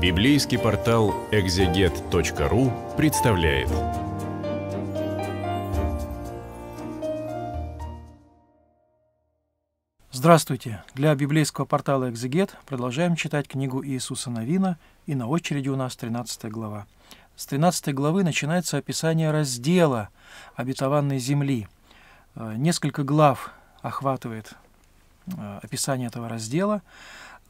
Библейский портал экзегет.ру представляет. Здравствуйте! Для библейского портала «Экзегет» продолжаем читать книгу Иисуса Новина, и на очереди у нас 13 глава. С 13 главы начинается описание раздела обетованной земли. Э, несколько глав охватывает э, описание этого раздела.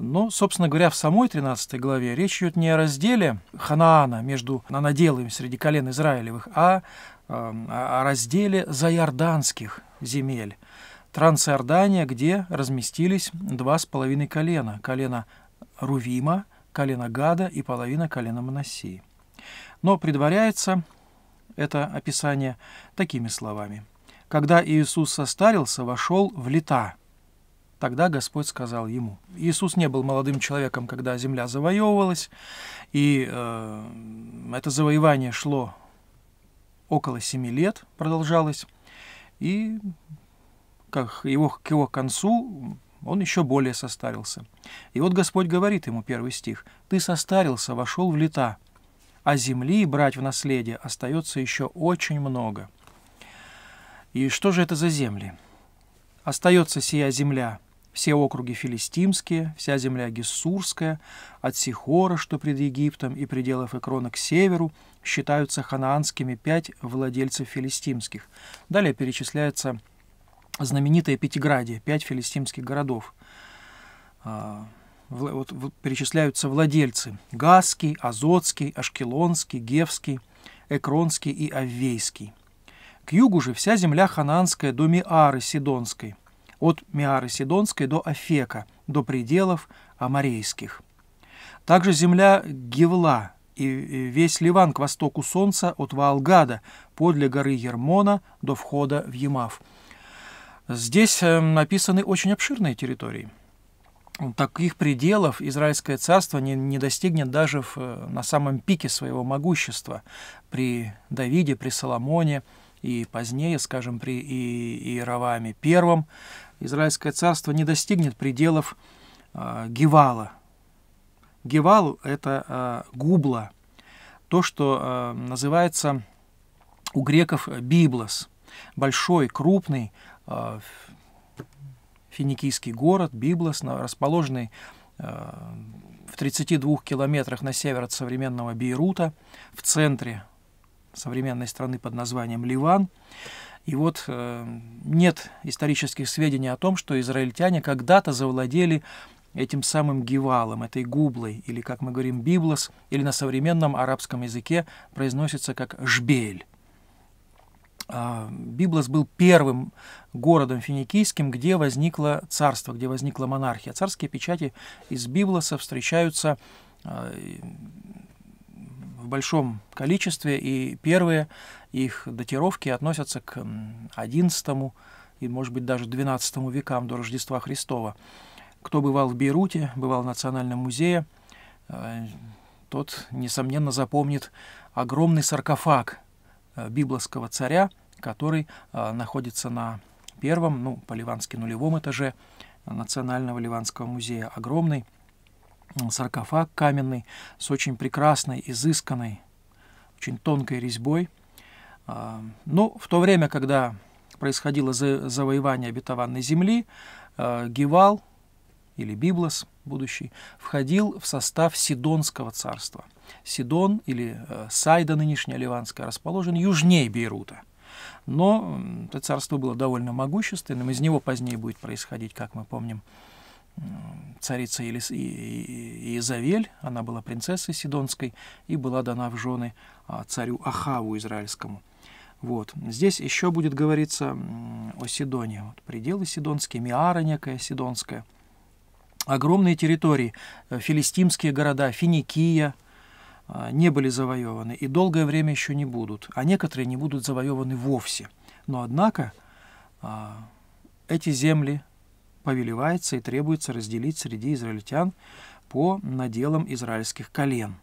Но, собственно говоря, в самой 13 главе речь идет не о разделе Ханаана между наделами среди колен Израилевых, а эм, о разделе заярданских земель. Трансиордания, где разместились два с половиной колена. Колено Рувима, колено Гада и половина колена Моносии. Но предваряется это описание такими словами. «Когда Иисус состарился, вошел в лета, Тогда Господь сказал ему. Иисус не был молодым человеком, когда земля завоевывалась, и э, это завоевание шло около семи лет, продолжалось, и как его, к его концу он еще более состарился. И вот Господь говорит ему, первый стих, «Ты состарился, вошел в лета, а земли брать в наследие остается еще очень много». И что же это за земли? Остается сия земля – все округи филистимские, вся земля гессурская, от Сихора, что пред Египтом, и пределов Экрона к северу, считаются ханаанскими пять владельцев филистимских. Далее перечисляется знаменитое Пятиградие, пять филистимских городов. А, вот перечисляются владельцы – Гаский, Азотский, Ашкелонский, Гевский, Экронский и Аввейский. К югу же вся земля ханаанская до Миары Сидонской – от Миары Сидонской до Афека, до пределов Амарейских. Также земля Гевла и весь Ливан к востоку солнца от Ваалгада, подле горы Ермона до входа в Ямав. Здесь э, написаны очень обширные территории. Таких пределов Израильское царство не, не достигнет даже в, э, на самом пике своего могущества при Давиде, при Соломоне – и позднее, скажем, при Иераваме I, Израильское царство не достигнет пределов э, Гевала. Гевал – это э, губла, то, что э, называется у греков Библос, большой, крупный э, финикийский город Библос, расположенный э, в 32 километрах на север от современного Бейрута, в центре современной страны под названием Ливан. И вот э, нет исторических сведений о том, что израильтяне когда-то завладели этим самым гивалом, этой гублой, или, как мы говорим, библос, или на современном арабском языке произносится как жбель. А, библос был первым городом финикийским, где возникло царство, где возникла монархия. Царские печати из Библоса встречаются а, в большом количестве, и первые их датировки относятся к XI и, может быть, даже XII векам до Рождества Христова. Кто бывал в Бейруте, бывал в Национальном музее, э, тот, несомненно, запомнит огромный саркофаг э, библовского царя, который э, находится на первом, ну, по-ливански нулевом этаже Национального Ливанского музея. Огромный саркофаг каменный с очень прекрасной, изысканной, очень тонкой резьбой. А, Но ну, в то время, когда происходило завоевание обетованной земли, а, Гевал или Библос будущий входил в состав Сидонского царства. Сидон или э, Сайда нынешняя ливанская расположен южнее Бейрута. Но это царство было довольно могущественным, из него позднее будет происходить, как мы помним, царица Елис... Иезавель, она была принцессой Сидонской и была дана в жены а, царю Ахаву израильскому. Вот. Здесь еще будет говориться о Сидоне. Вот пределы Сидонские, Миара некая Сидонская. Огромные территории, э, филистимские города, Финикия а, не были завоеваны и долгое время еще не будут, а некоторые не будут завоеваны вовсе. Но однако а, эти земли повелевается и требуется разделить среди израильтян по наделам израильских колен.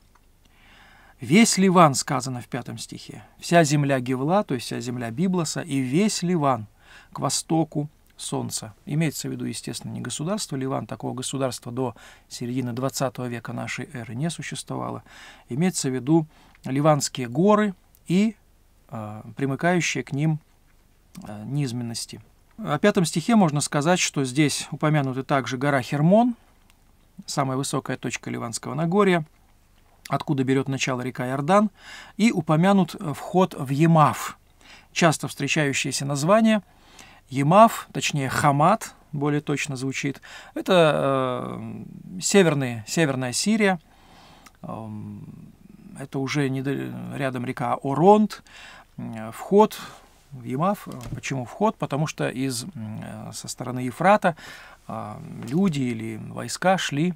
«Весь Ливан», сказано в пятом стихе, «вся земля Гевла, то есть вся земля Библоса, и весь Ливан к востоку солнца». Имеется в виду, естественно, не государство Ливан, такого государства до середины 20 века нашей эры не существовало. Имеется в виду Ливанские горы и э, примыкающие к ним э, низменности – о пятом стихе можно сказать, что здесь упомянуты также гора Хермон, самая высокая точка Ливанского Нагорья, откуда берет начало река Иордан, и упомянут вход в Емав, часто встречающееся название. Емав, точнее Хамат, более точно звучит, это э, северные, северная Сирия, э, это уже недо... рядом река Оронт, э, вход в Ямав. Э, почему вход? Потому что из, э, со стороны Ефрата а, люди или войска шли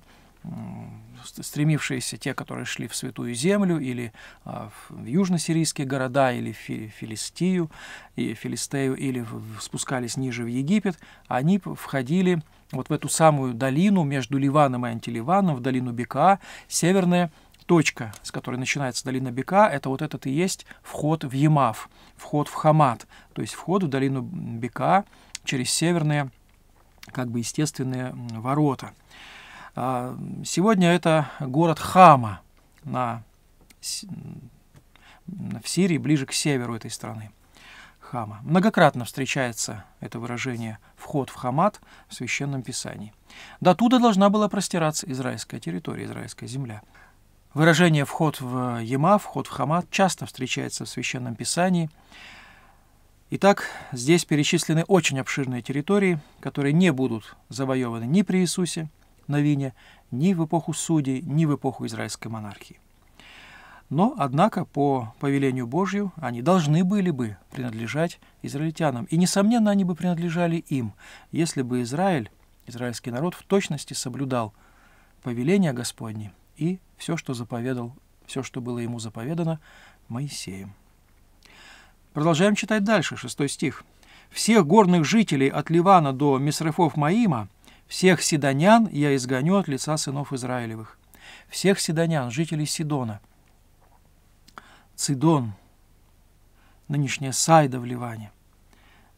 стремившиеся те, которые шли в Святую Землю или а, в южносирийские города, или в Филистию, и Филистею, или спускались ниже в Египет, они входили вот в эту самую долину между Ливаном и Антиливаном, в долину Бека, северная точка, с которой начинается долина Бека, это вот этот и есть вход в Ямав, вход в Хамат, то есть вход в долину Бека через северные, как бы естественные ворота. А, сегодня это город Хама на, в Сирии, ближе к северу этой страны. Хама. Многократно встречается это выражение «вход в Хамат» в Священном Писании. До туда должна была простираться израильская территория, израильская земля. Выражение «вход в Ема», «вход в Хамат» часто встречается в Священном Писании. Итак, здесь перечислены очень обширные территории, которые не будут завоеваны ни при Иисусе вине, ни в эпоху судей, ни в эпоху израильской монархии. Но, однако, по повелению Божью они должны были бы принадлежать израильтянам. И, несомненно, они бы принадлежали им, если бы Израиль, израильский народ, в точности соблюдал повеления Господни – и все, что заповедал, все, что было ему заповедано Моисеем. Продолжаем читать дальше, шестой стих. «Всех горных жителей от Ливана до Мисрефов Маима, всех сидонян я изгоню от лица сынов Израилевых». Всех сидонян, жителей Сидона. Цидон, нынешняя Сайда в Ливане.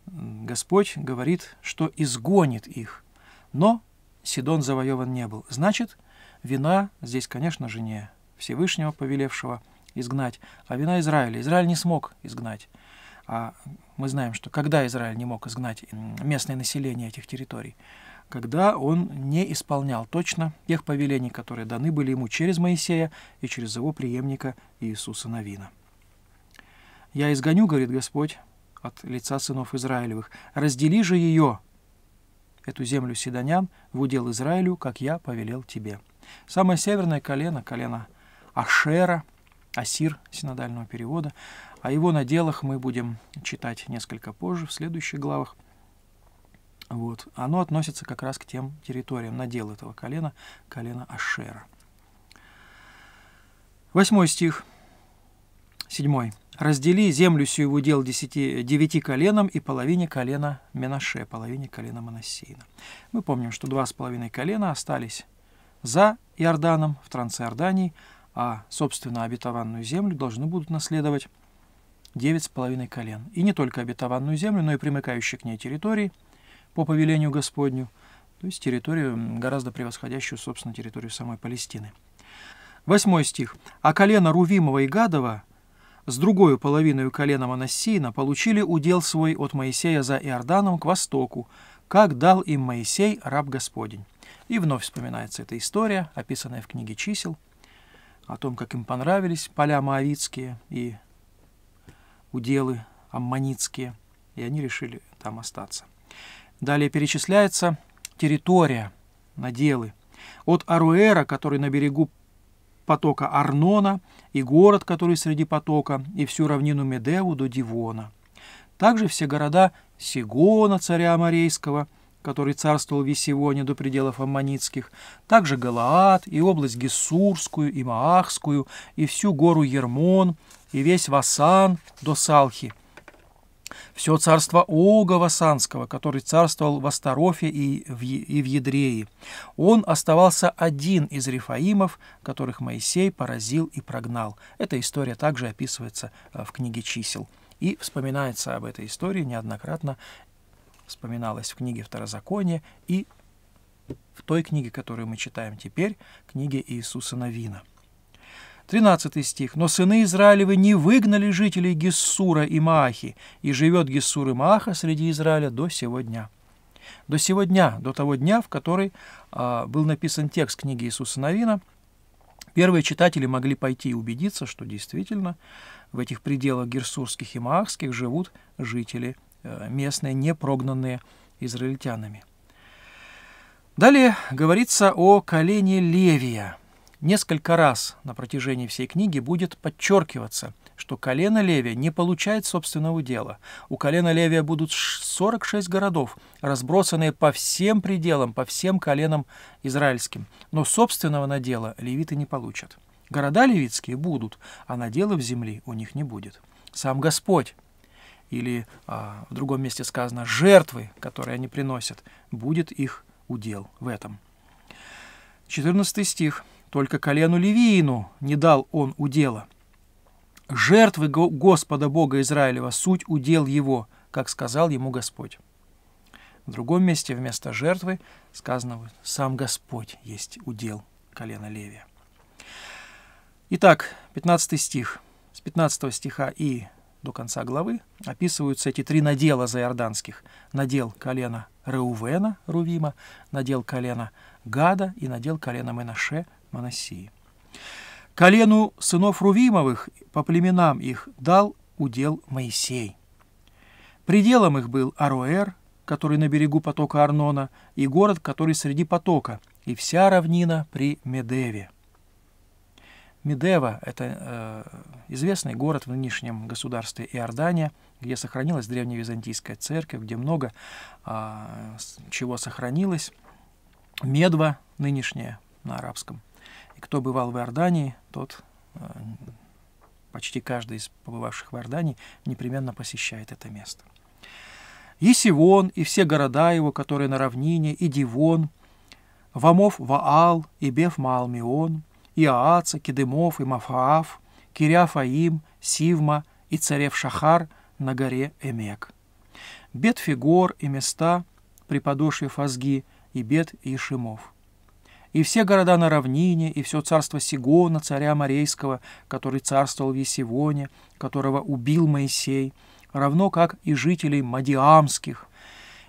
Господь говорит, что изгонит их. Но Сидон завоеван не был. Значит, Вина здесь, конечно же, не Всевышнего, повелевшего изгнать, а вина Израиля. Израиль не смог изгнать. А мы знаем, что когда Израиль не мог изгнать местное население этих территорий? Когда он не исполнял точно тех повелений, которые даны были ему через Моисея и через его преемника Иисуса Навина. «Я изгоню, — говорит Господь, — от лица сынов Израилевых, раздели же ее, эту землю седонян, в удел Израилю, как я повелел тебе». Самое северное колено, колено Ашера, Асир синодального перевода. О его наделах мы будем читать несколько позже, в следующих главах. Вот. Оно относится как раз к тем территориям, надел этого колена, колено Ашера. Восьмой стих. Седьмой. «Раздели землю сию в удел десяти, девяти коленам и половине колена Менаше, половине колена Моносейна». Мы помним, что два с половиной колена остались за Иорданом в Трансиордании, а, собственно, обетованную землю должны будут наследовать девять с половиной колен. И не только обетованную землю, но и примыкающие к ней территории по повелению Господню, то есть территорию, гораздо превосходящую, собственно, территорию самой Палестины. Восьмой стих. «А колено Рувимова и Гадова с другой половиной колена Манассиина получили удел свой от Моисея за Иорданом к востоку, как дал им Моисей, раб Господень». И вновь вспоминается эта история, описанная в книге «Чисел», о том, как им понравились поля Моавицкие и уделы Амманицкие, и они решили там остаться. Далее перечисляется территория наделы. От Аруэра, который на берегу потока Арнона, и город, который среди потока, и всю равнину Медеву до Дивона. Также все города Сигона, царя Амарейского, который царствовал Виссивоне до пределов аммонитских, также Галаад и область Гессурскую и Маахскую, и всю гору Ермон, и весь Васан до Салхи. Все царство Ога Васанского, который царствовал в Астарофе и в, и в Едрее. Он оставался один из рефаимов, которых Моисей поразил и прогнал. Эта история также описывается э, в книге чисел. И вспоминается об этой истории неоднократно вспоминалось в книге Второзаконие и в той книге, которую мы читаем теперь, книге Иисуса Навина, 13 стих. «Но сыны Израилевы не выгнали жителей Гессура и Маахи, и живет Гессур и Мааха среди Израиля до сего дня». До сего дня, до того дня, в который а, был написан текст книги Иисуса Навина. первые читатели могли пойти и убедиться, что действительно в этих пределах герсурских и маахских живут жители Э, местные, не прогнанные израильтянами. Далее говорится о колене Левия. Несколько раз на протяжении всей книги будет подчеркиваться, что колено Левия не получает собственного дела. У колена Левия будут 46 городов, разбросанные по всем пределам, по всем коленам израильским. Но собственного надела левиты не получат. Города левитские будут, а надела в земле у них не будет. Сам Господь или а, в другом месте сказано жертвы, которые они приносят, будет их удел в этом. 14 стих. «Только колену Левиину не дал он удела. Жертвы Господа Бога Израилева – суть удел его, как сказал ему Господь». В другом месте вместо жертвы сказано «сам Господь есть удел колена Левия». Итак, 15 стих. С 15 стиха и до конца главы описываются эти три надела за иорданских Надел колена Реувена, Рувима, надел колена Гада и надел колено Менаше, Манасии. Колену сынов Рувимовых по племенам их дал удел Моисей. Пределом их был Аруэр, который на берегу потока Арнона, и город, который среди потока, и вся равнина при Медеве. Медева — это э, известный город в нынешнем государстве Иордания, где сохранилась древневизантийская церковь, где много э, чего сохранилось. Медва нынешняя на арабском. И кто бывал в Иордании, тот, э, почти каждый из побывавших в Иордании, непременно посещает это место. И Сивон, и все города его, которые на равнине, и Дивон, Вамов Ваал, и Беф Маалмион — Иоаца, Кедемов и Мафаав, Кириафаим, Сивма и Царев-Шахар на горе Эмек. Бет-Фигор и места при подошве Фазги и Бет-Ишимов и все города на равнине, и все царство Сигона, царя Морейского, который царствовал в Есивоне, которого убил Моисей, равно как и жителей Мадиамских,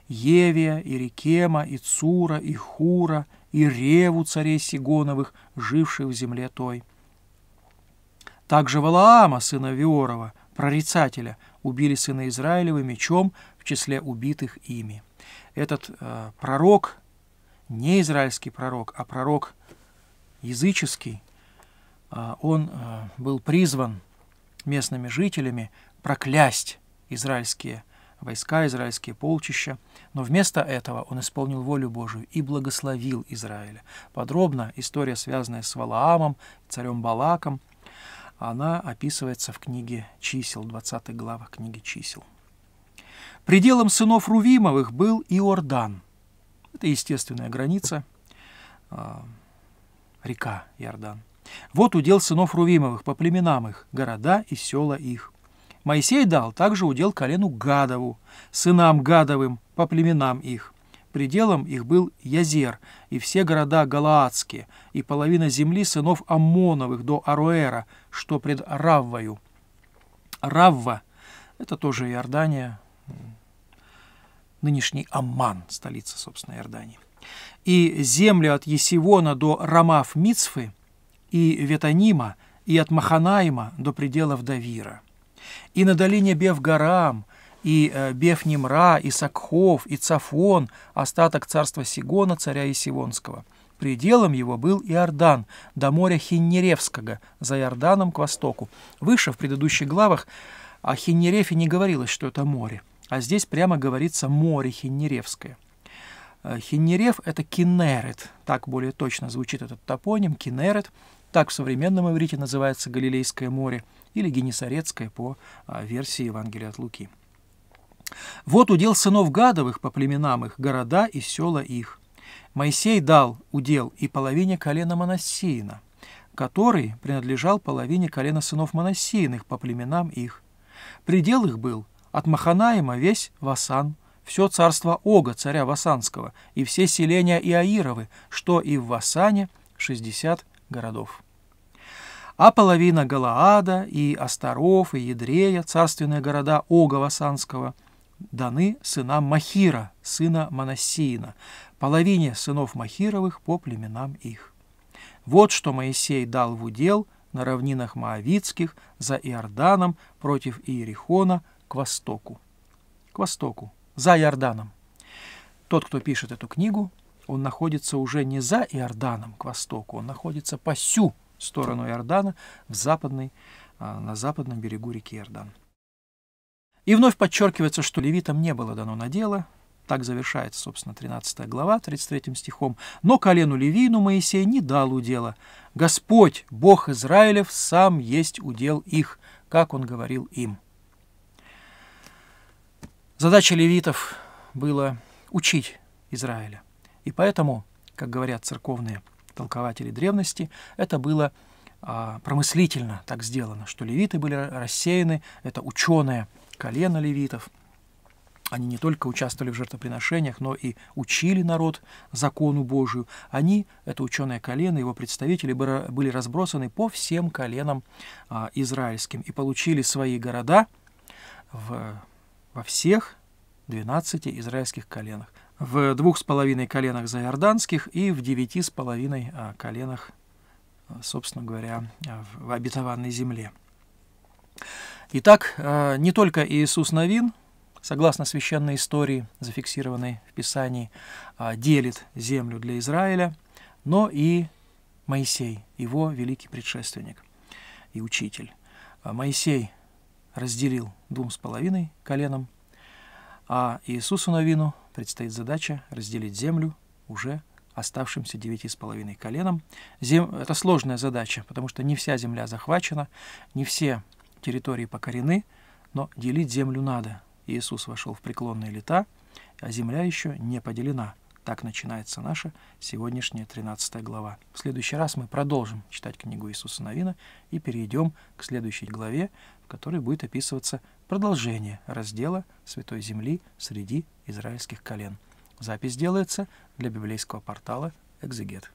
Евия, и Рикема, и Цура, и Хура, и Реву царей Сигоновых, живших в земле той. Также Валаама, сына Виорова, прорицателя, убили сына Израилева мечом в числе убитых ими. Этот э, пророк, не израильский пророк, а пророк языческий, э, он э, был призван местными жителями проклясть израильские войска израильские, полчища. Но вместо этого он исполнил волю Божию и благословил Израиля. Подробно история, связанная с Валаамом, царем Балаком, она описывается в книге «Чисел», 20 глава книги «Чисел». Пределом сынов Рувимовых был Иордан. Это естественная граница, а, река Иордан. Вот удел сынов Рувимовых по племенам их, города и села их. Моисей дал также удел колену Гадову, сынам Гадовым по племенам их. Пределом их был Язер и все города Галаадские, и половина земли сынов Амоновых до Аруэра, что пред Раввою. Равва — это тоже Иордания, нынешний Амман, столица, собственно, Иордании. И земли от Есивона до Рамав-Мицфы и Ветанима, и от Маханаима до пределов Давира. И на долине Бевгарам, и э, Бефнимра, и Сакхов, и Цафон, остаток царства Сигона, царя Исивонского. Пределом его был Иордан, до моря Хиннеревского, за Иорданом к востоку. Выше, в предыдущих главах, о Хиннерефе не говорилось, что это море, а здесь прямо говорится «море Хиннеревское». Э, Хиннерев – это Кинерет, так более точно звучит этот топоним, Кинерет, так в современном иврите называется Галилейское море – или Генесарецкая по а, версии Евангелия от Луки. «Вот удел сынов Гадовых по племенам их, города и села их. Моисей дал удел и половине колена Моносеина, который принадлежал половине колена сынов Моносеиных по племенам их. Предел их был от Маханаима весь Васан, все царство Ога, царя Васанского, и все селения Иаировы, что и в Васане шестьдесят городов а половина Галаада и Асторов и Едрея, царственные города Огова Санского, даны сынам Махира, сына Манасиина, половине сынов Махировых по племенам их. Вот что Моисей дал в удел на равнинах Моавицких за Иорданом против Иерихона к востоку. К востоку, за Иорданом. Тот, кто пишет эту книгу, он находится уже не за Иорданом к востоку, он находится по сю сторону Иордана, в западный а, на западном берегу реки Иордан. И вновь подчеркивается, что левитам не было дано надела. так завершается, собственно, 13 глава, 33 стихом. «Но колену Левину Моисей не дал удела. Господь, Бог Израилев, сам есть удел их, как он говорил им». Задача левитов была учить Израиля. И поэтому, как говорят церковные толкователей древности, это было а, промыслительно так сделано, что левиты были рассеяны, это ученые колено левитов, они не только участвовали в жертвоприношениях, но и учили народ закону Божию. Они, это ученое колено, его представители, были разбросаны по всем коленам а, израильским и получили свои города в, во всех 12 израильских коленах в двух с половиной коленах заиорданских и в девяти с половиной а, коленах, а, собственно говоря, а, в обетованной земле. Итак, не только Иисус Новин, согласно священной истории, зафиксированной в Писании, делит землю для Израиля, но и Моисей, его великий предшественник и учитель. Моисей разделил двум с половиной коленом, а Иисусу Новину предстоит задача разделить землю уже оставшимся девяти 9,5 коленом. Зем... Это сложная задача, потому что не вся земля захвачена, не все территории покорены, но делить землю надо. Иисус вошел в преклонные лета, а земля еще не поделена. Так начинается наша сегодняшняя 13 глава. В следующий раз мы продолжим читать книгу Иисуса Новина и перейдем к следующей главе, в которой будет описываться продолжение раздела Святой Земли среди израильских колен. Запись делается для библейского портала «Экзегет».